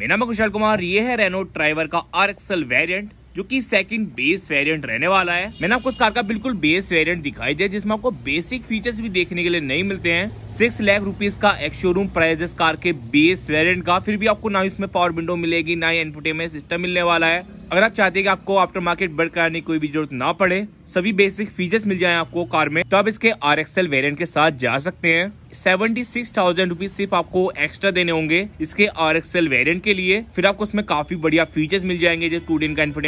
मेरा नाम कुशल कुमार ये है रेनो ड्राइवर का आर एक्सल वेरियंट जो कि सेकंड बेस वेरिएंट रहने वाला है मैंने आपको इस कार का बिल्कुल बेस वेरिएंट दिखाई दिया जिसमें आपको बेसिक फीचर्स भी देखने के लिए नहीं मिलते हैं सिक्स लाख रुपीज का एक शोरूम प्राइस इस कार के बेस वेरियंट का फिर भी आपको ना इसमें पावर विंडो मिलेगी ना ही एनफोटेमेंट सिस्टम मिलने वाला है अगर आप चाहते हैं कि आपको आफ्टर मार्केट बर्ड कराने की कोई भी जरूरत ना पड़े सभी बेसिक फीचर्स मिल जाएं आपको कार में तो आप इसके आर एक्सएल वेरियंट के साथ जा सकते हैं सेवेंटी सिक्स थाउजेंड रुपीज सिर्फ आपको एक्स्ट्रा देने होंगे इसके आर एक्सएल वेरियंट के लिए फिर आपको उसमें काफी बढ़िया फीचर्स मिल जाएंगे जैसे टू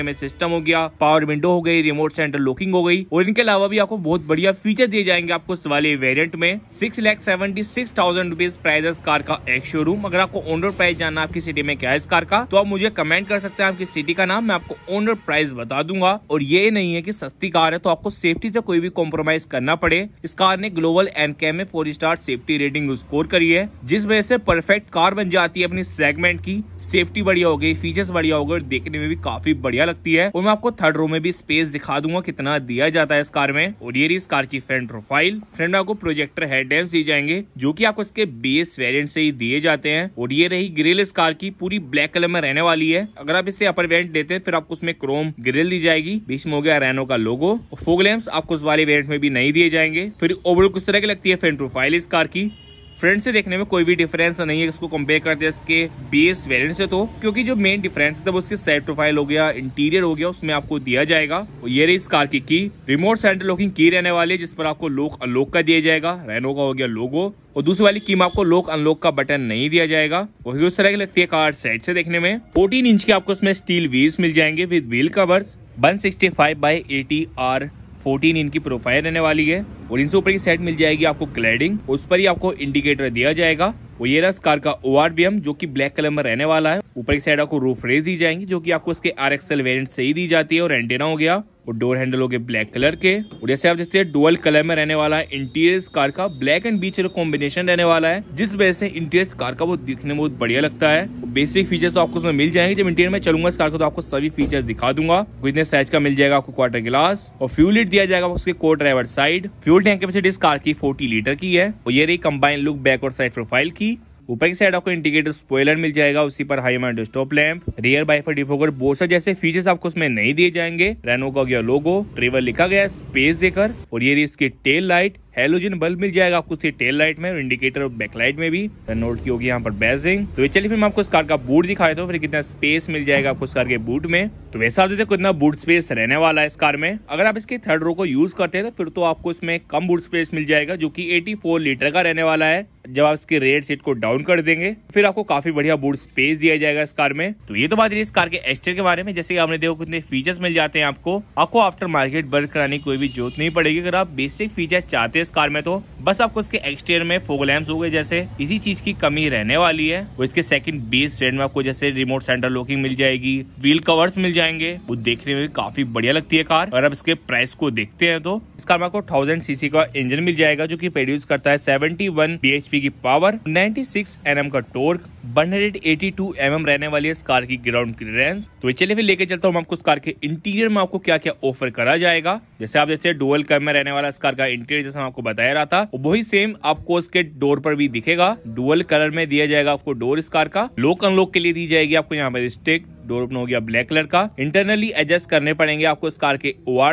का सिस्टम हो गया पावर विंडो हो गई रिमोट सेंटर लोकिंग हो गई और इनके अलावा भी आपको बहुत बढ़िया फीचर दिए जाएंगे आपको इस वाले वेरियंट में six lakh seventy six thousand rupees price इस कार का एक शोरूम अगर आपको ओनर प्राइस जानना आपकी सिटी में क्या है इस कार का तो आप मुझे कमेंट कर सकते हैं आपकी सिटी का नाम मैं आपको ओनर रोड प्राइस बता दूंगा और ये नहीं है की सस्ती कार है तो आपको सेफ्टी से कोई भी कॉम्प्रोमाइज करना पड़े इस कार ने ग्लोबल एनके में four star safety rating score करी है जिस वजह से परफेक्ट कार बन जाती है अपनी सेगमेंट की सेफ्टी बढ़िया हो गई फीचर्स बढ़िया हो गए और देखने में भी काफी बढ़िया लगती है और मैं आपको थर्ड रो में भी स्पेस दिखा दूंगा कितना दिया जाता है इस कार में और ये इस कार की फ्रंट प्रोफाइल फ्रेंड आपको प्रोजेक्टर हेड दी जाएंगे जाएंगे जो की आपको इसके बेस वेरियंट से ही दिए जाते हैं और ये रही ग्रिल इस कार की पूरी ब्लैक कलर में रहने वाली है अगर आप इसे अपर वेरियंट देते हैं फिर आपको उसमें क्रोम ग्रिल दी जाएगी बीच में हो गया रेनो का लोगो और फोग आपको उस वाले वेरियंट में भी नहीं दिए जाएंगे फिर ओवरऑल किस तरह की लगती है फ्रंट प्रोफाइल इस कार की फ्रंट से देखने में कोई भी डिफरेंस नहीं है इसको कंपेयर करते हैं इसके बेस वेरिएंट से तो क्योंकि जो मेन डिफरेंस था उसके साइड प्रोफाइल हो गया इंटीरियर हो गया उसमें आपको दिया जाएगा और ये रही इस कार की की रिमोट सेंटर लॉकिंग की रहने वाली है जिस पर आपको लोक अनलॉक का दिया जाएगा रेनो का हो गया लोगो और दूसरी वाली की आपको लोक अनलॉक का बटन नहीं दिया जाएगा वही उस तरह की लगती है कार साइड से देखने में फोर्टीन इंच के आपको उसमें स्टील व्हील्स मिल जाएंगे with wheel covers one sixty five by eighty R 14 इनकी प्रोफाइल रहने वाली है और इनसे ऊपर की सेट मिल जाएगी आपको क्लैडिंग उस पर ही आपको इंडिकेटर दिया जाएगा और ये रस इस कार का ओ जो कि ब्लैक कलर में रहने वाला है ऊपर की साइड आपको रूफ रेज दी जाएंगी जो कि आपको इसके आर एक्सएल वेरियंट से ही दी जाती है और एंटेना हो गया और डोर हैंडल हो गए ब्लैक कलर के और जैसे आप देखते हैं डुअल कलर में रहने वाला है इंटीरियर कार का ब्लैक एंड बीच कॉम्बिनेशन रहने वाला है जिस वजह से इंटीरियर कार का वो दिखने में बहुत बढ़िया लगता है बेसिक फीचर्स तो आपको उसमें मिल जाएंगे जब इंटीरियर में चलूंगा इस कार को तो आपको सभी फीचर्स दिखा दूंगा इतने साइज का मिल जाएगा आपको क्वार्टर गिलास और फ्यूल लिट दिया जाएगा उसके को driver side fuel tank capacity इस कार की फोर्टी लीटर की है और ये रही कंबाइन लुक बैक और साइड प्रोफाइल की ऊपर की साइड आपको इंडिकेटर स्पॉइलर मिल जाएगा उसी पर high mount stop lamp rear wiper defogger बोर्सा जैसे फीचर्स आपको उसमें नहीं दिए जाएंगे रेनो का गया लोगो ट्रेवल लिखा गया स्पेस देकर और ये इसकी टेल लाइट हेलोजन बल्ब मिल जाएगा आपको उसकी टेल लाइट में इंडिकेटर और बैकलाइट में भी नोट की होगी यहाँ पर बेजिंग तो चलिए फिर मैं आपको इस कार का बूट दिखाए तो फिर कितना स्पेस मिल जाएगा आपको इस कार के बूट में तो वैसा आप देखते कितना बूट स्पेस रहने वाला है इस कार में अगर आप इसके थर्ड रो को यूज करते हैं तो फिर तो आपको इसमें कम बूट स्पेस मिल जाएगा जो की एटी लीटर का रहने वाला है जब आप इसके रेड सीट को डाउन कर देंगे फिर आपको काफी बढ़िया बूट स्पेस दिया जाएगा इस कार में तो ये तो बात रही इस कार के एक्स्टर के बारे में जैसे कि आपने देखो कितने फीचर्स मिल जाते हैं आपको आपको आफ्टर मार्केट बर्क कराने की कोई भी जरूरत नहीं पड़ेगी अगर आप बेसिक फीचर चाहते हैं इस कार में तो बस आपको इसके एक्सटेयर में फोग हो गए जैसे इसी चीज की कमी रहने वाली है और इसके सेकंड बेस रेड में आपको जैसे रिमोट सेंटर लॉकिंग मिल जाएगी व्हील कवर्स मिल जाएंगे वो देखने में काफी बढ़िया लगती है कार अगर आप इसके प्राइस को देखते हैं तो इस कार में आपको थाउजेंड सीसी का इंजन मिल जाएगा जो की प्रोड्यूस करता है सेवेंटी वन एच एचपी की पावर 96 सिक्स एनएम का टोर्क 182 एमएम रहने वाली है इस कार की ग्राउंड क्लियरेंस तो चलिए फिर लेके चलता हूँ आपको इस कार के इंटीरियर में आपको क्या क्या ऑफर करा जाएगा जैसे आप जैसे डोअल कैम में रहने वाला इस कार का इंटीरियर जैसे आपको बताया रहा था वही सेम आपको उसके डोर पर भी दिखेगा डुअल कलर में दिया जाएगा आपको डोर इस कार का लोक अनलोक के लिए दी जाएगी आपको यहाँ पर स्टिक डोर ओपन हो गया ब्लैक कलर का इंटरनली एडजस्ट करने पड़ेंगे आपको इस कार के ओ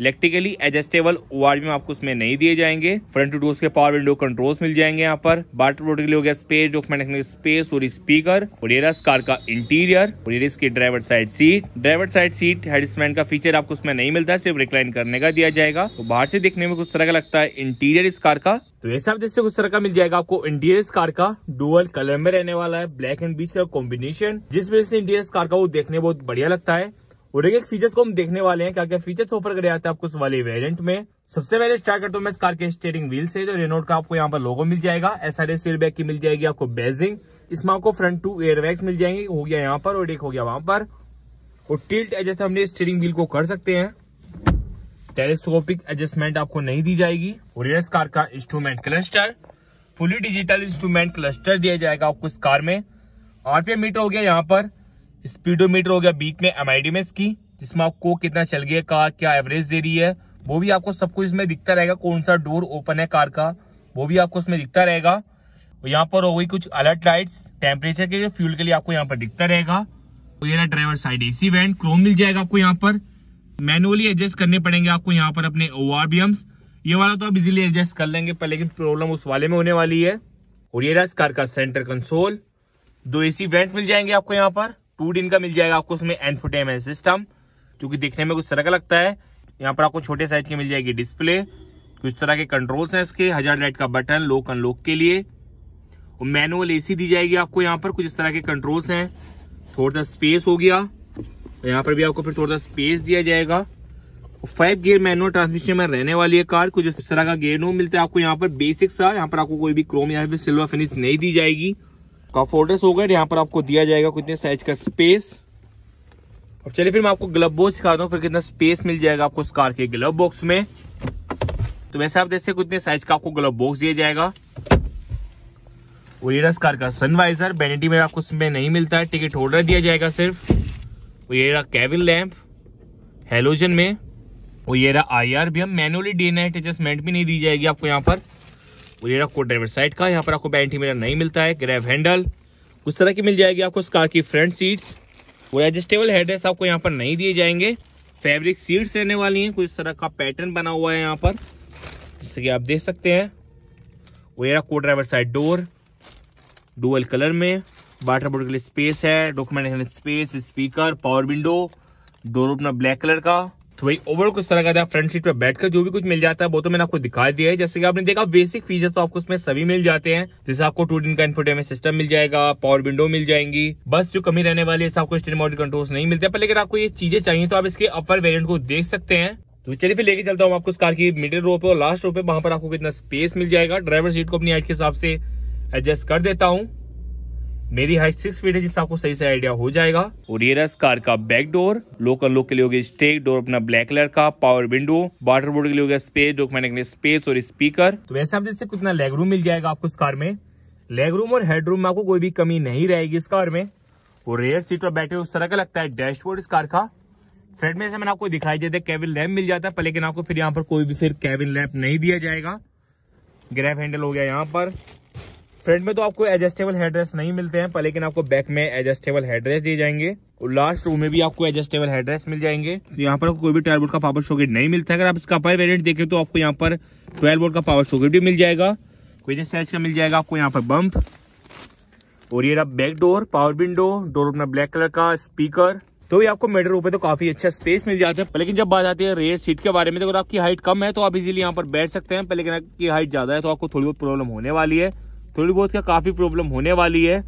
इलेक्ट्रिकली एडजस्टेबल ओ आपको उसमें नहीं दिए जाएंगे फ्रंट टू डोर्स के पावर विंडो कंट्रोल्स मिल जाएंगे यहाँ पर बाटर रोड के लिए हो गया स्पेस डॉक्यूमेंट स्पेस और स्पीकर और ये इस कार का इंटीरियर और ये इसकी driver side seat driver side seat height adjustment का फीचर आपको उसमें नहीं मिलता सिर्फ रिक्लाइन करने का दिया जाएगा तो बाहर से देखने में कुछ तरह का लगता है इंटीरियर इस कार का तो ऐसा सब दोस्तों उस तरह का मिल जाएगा आपको इंडियस कार का डुअल कलर में रहने वाला है ब्लैक एंड बीच का कॉम्बिनेशन जिस वजह से इंडियस कार का वो देखने बहुत बढ़िया लगता है और एक एक फीचर्स को हम देखने वाले हैं क्या क्या फीचर्स ऑफर करे जाते हैं आपको उस वाले वेरियंट में सबसे पहले स्टार्ट करता हूँ मैं इस कार के स्टेयरिंग व्हील से तो रेनोट का आपको यहाँ पर लोगो मिल जाएगा एस आर एस बैग की मिल जाएगी आपको बेजिंग इसमें आपको फ्रंट टू एयरबैग्स मिल जाएंगे हो गया यहाँ पर और एक हो गया वहां पर और टिल्ट जैसे हमने स्टेयरिंग व्हील को कर सकते हैं टेलीस्कोपिक एडजस्टमेंट आपको नहीं दी जाएगी और इस कार का instrument cluster fully digital instrument cluster दिया जाएगा आपको इस कार में आरपीएम मीटर हो गया यहाँ पर स्पीडोमीटर हो गया बीच में एमआईडी में इसकी जिसमें आपको कितना चल गया कार क्या एवरेज दे रही है वो भी आपको सब कुछ इसमें दिखता रहेगा कौन सा डोर ओपन है कार का वो भी आपको इसमें दिखता रहेगा यहाँ पर हो गई कुछ अलर्ट लाइट्स टेम्परेचर के लिए फ्यूल के लिए आपको यहाँ पर दिखता रहेगा तो ये driver side AC vent chrome मिल जाएगा आपको यहाँ पर मैनुअली एडजस्ट करने पड़ेंगे आपको यहाँ पर अपने ओ ओआरबीएम्स ये वाला तो आप इजिली एडजस्ट कर लेंगे पर लेकिन प्रॉब्लम उस वाले में होने वाली है और ये रहा इस कार का सेंटर कंसोल दो एसी वेंट मिल जाएंगे आपको यहाँ पर टू डिन का मिल जाएगा आपको उसमें एनफोटेनमेंट सिस्टम जो कि देखने में कुछ तरह लगता है यहाँ पर आपको छोटे साइज की मिल जाएगी डिस्प्ले कुछ तरह के कंट्रोल्स हैं इसके हजार लाइट का बटन लोक अनलोक के लिए और मैनुअल एसी दी जाएगी आपको यहाँ पर कुछ इस तरह के कंट्रोल्स हैं थोड़ा सा स्पेस हो गया यहाँ पर भी आपको फिर थोड़ा सा स्पेस दिया जाएगा फाइव गियर मैनुअल ट्रांसमिशन में रहने वाली है कार कुछ इस तरह का गियर नो मिलता है आपको यहाँ पर बेसिक सा यहाँ पर आपको कोई भी क्रोम या फिर सिल्वर फिनिश नहीं दी जाएगी का हो गए यहाँ पर आपको दिया जाएगा कितने साइज का स्पेस अब चलिए फिर मैं आपको ग्लब बॉक्स सिखाता हूँ फिर कितना स्पेस मिल जाएगा आपको इस कार के ग्लब बॉक्स में तो वैसे आप देखते कितने साइज का आपको ग्लब बॉक्स दिया जाएगा ओरियस कार का सनवाइजर बेनेटी में आपको इसमें नहीं मिलता है टिकट होल्डर दिया जाएगा सिर्फ और ये रहा कैविल लैम्प हेलोजन में और ये रहा आई आर भी हम मैनुअली डे नाइट एडजस्टमेंट भी नहीं दी जाएगी आपको यहाँ पर और ये रहा को ड्राइवर साइड का यहाँ पर आपको बैंटी मेरा नहीं मिलता है ग्रैब हैंडल उस तरह की मिल जाएगी आपको इस कार की फ्रंट सीट्स और एडजस्टेबल हेडरेस्ट आपको यहाँ पर नहीं दिए जाएंगे फैब्रिक सीट्स रहने वाली हैं कुछ तरह का पैटर्न बना हुआ है यहाँ पर जैसे कि आप देख सकते हैं और ये रहा को driver side door dual colour में वाटर बोर्ड के लिए स्पेस है document space speaker power window door अपना ब्लैक कलर का तो वही ओवरऑल कुछ तरह का फ्रंट सीट पर बैठकर जो भी कुछ मिल जाता है वो तो मैंने आपको दिखा दिया है जैसे कि आपने देखा बेसिक फीचर तो आपको उसमें सभी मिल जाते हैं जैसे आपको टू डिन का इन्फोटेनमेंट सिस्टम मिल जाएगा पावर विंडो मिल जाएंगी बस जो कमी रहने वाली है आपको स्टेन मॉडल कंट्रोल नहीं मिलते पर लेकिन आपको ये चीजें चाहिए तो आप इसके अपर वेरियंट को देख सकते हैं तो चलिए फिर लेके चलता हूँ आपको उस कार की मिडिल रो पे और लास्ट रो पे वहां पर आपको कितना स्पेस मिल जाएगा ड्राइवर सीट को अपनी हाइट के हिसाब से एडजस्ट कर देता हूँ मेरी हाइट सिक्स फीट है जिससे आपको सही से आइडिया हो जाएगा और ये रस कार का बैक डोर लोकल लोक के लिए हो गया स्टेक डोर अपना ब्लैक कलर का पावर विंडो वाटर बोर्ड के लिए हो गया स्पेस डॉक्यूमेंट मैंने स्पेस और स्पीकर तो वैसे आप जैसे कितना लेग रूम मिल जाएगा आपको इस कार में लेग रूम और हेड रूम में आपको कोई भी कमी नहीं रहेगी इस कार में और रेयर सीट पर बैठे उस तरह का लगता है डैशबोर्ड इस कार का फ्रंट में से मैंने आपको दिखाई देते केविन लैम्प मिल जाता है पर लेकिन आपको फिर यहाँ पर कोई भी फिर केविन लैम्प नहीं दिया जाएगा ग्रैप हैंडल हो गया यहाँ पर फ्रंट में तो आपको एडजस्टेबल हेडरेस नहीं मिलते हैं पर लेकिन आपको बैक में एडजस्टेबल हेडरेस दिए जाएंगे और लास्ट रूम में भी आपको एडजस्टेबल हेडरेस मिल जाएंगे तो यहाँ पर कोई भी ट्वेल्व बोर्ड का पावर सॉकेट नहीं मिलता है अगर आप इसका अपर वेरियंट देखें तो आपको यहाँ पर ट्वेल्व बोर्ड का पावर सॉकेट भी मिल जाएगा कोई साइज का मिल जाएगा आपको यहाँ पर बम्प और ये रहा back door power window door अपना ब्लैक कलर का स्पीकर तो ये आपको मेडल रूप तो काफी अच्छा स्पेस मिल जाता है लेकिन जब बात आती है रेयर सीट के बारे में तो अगर आपकी हाइट कम है तो आप इजीली यहाँ पर बैठ सकते हैं लेकिन आपकी हाइट ज्यादा है तो आपको थोड़ी बहुत प्रॉब्लम होने वाली है थोड़ी बहुत क्या काफ़ी प्रॉब्लम होने वाली है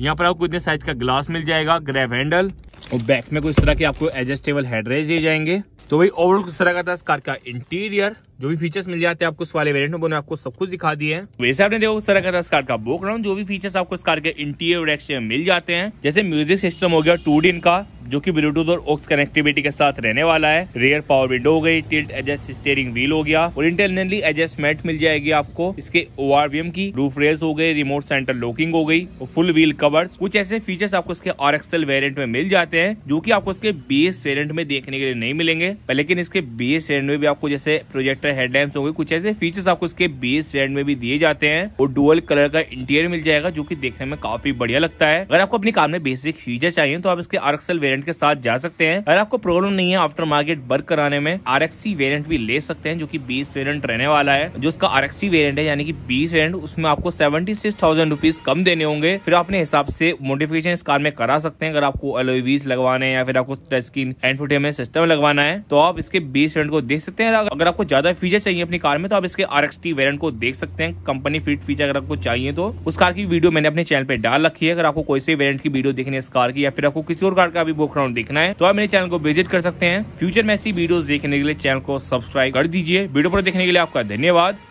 यहाँ पर आपको इतने साइज का ग्लास मिल जाएगा ग्रैब हैंडल और बैक में कुछ तरह के आपको एडजस्टेबल हेडरेज दिए जाएंगे तो वही ओवरऑल कुछ तरह का था इस कार का इंटीरियर जो भी फीचर्स मिल जाते हैं आपको इस वाले वेरिएंट में आपको सब कुछ दिखा दिए हैं वैसे आपने देखो उस तरह का था इस कार का बुक जो भी फीचर्स आपको इस कार के इंटीरियर और एक्सटीरियर मिल जाते हैं जैसे म्यूजिक सिस्टम हो गया टू डी इनका जो कि ब्लूटूथ और ऑक्स कनेक्टिविटी के साथ रहने वाला है रियर पावर विंडो हो गई टिल्ट एडजस्ट स्टेयरिंग व्हील हो गया और इंटरनली एडजस्टमेंट मिल जाएगी आपको इसके ओ की रूफ रेस हो गई रिमोट सेंटर लॉकिंग हो गई और फुल व्हील कवर कुछ ऐसे फीचर्स आपको इसके आर एक्सएल वेरियंट में मिल जाते हैं जो की आपको इसके बेस वेरियंट में देखने के लिए नहीं मिलेंगे लेकिन इसके बेस वेरियंट में भी आपको जैसे प्रोजेक्टर हेडलैम्प हो गए कुछ ऐसे फीचर्स आपको इसके बेस वेरियंट में भी दिए जाते हैं और डुअल कलर का इंटीरियर मिल जाएगा जो की देखने में काफी बढ़िया लगता है अगर आपको अपने काम में बेसिक फीचर चाहिए तो आप इसके आर एक्सएल वेरियंट वेरिएंट के साथ जा सकते हैं अगर आपको प्रॉब्लम नहीं है आफ्टर मार्केट वर्क कराने में आर वेरिएंट भी ले सकते हैं जो की बीस वेरियंट रहने वाला है जो उसका आर वेरिएंट है यानी कि बीस वेरियंट उसमें आपको सेवेंटी सिक्स कम देने होंगे फिर अपने हिसाब से मोडिफिकेशन इस कार में करा सकते हैं अगर आपको एलोईवीज लगवाने या फिर आपको टच स्क्रीन एंड सिस्टम लगवाना है तो आप इसके बीस वेरियंट को देख सकते हैं अगर आपको ज्यादा फीचर चाहिए अपनी कार में तो आप इसके आर एक्स को देख सकते हैं कंपनी फिट फीचर अगर आपको चाहिए तो उस कार की वीडियो मैंने अपने चैनल पर डाल रखी है अगर आपको कोई से वेरियंट की वीडियो देखने इस कार की या फिर आपको किसी और कार का भी पोखरण देखना है तो आप मेरे चैनल को विजिट कर सकते हैं फ्यूचर में ऐसी वीडियो देखने के लिए चैनल को सब्सक्राइब कर दीजिए वीडियो पर देखने के लिए आपका धन्यवाद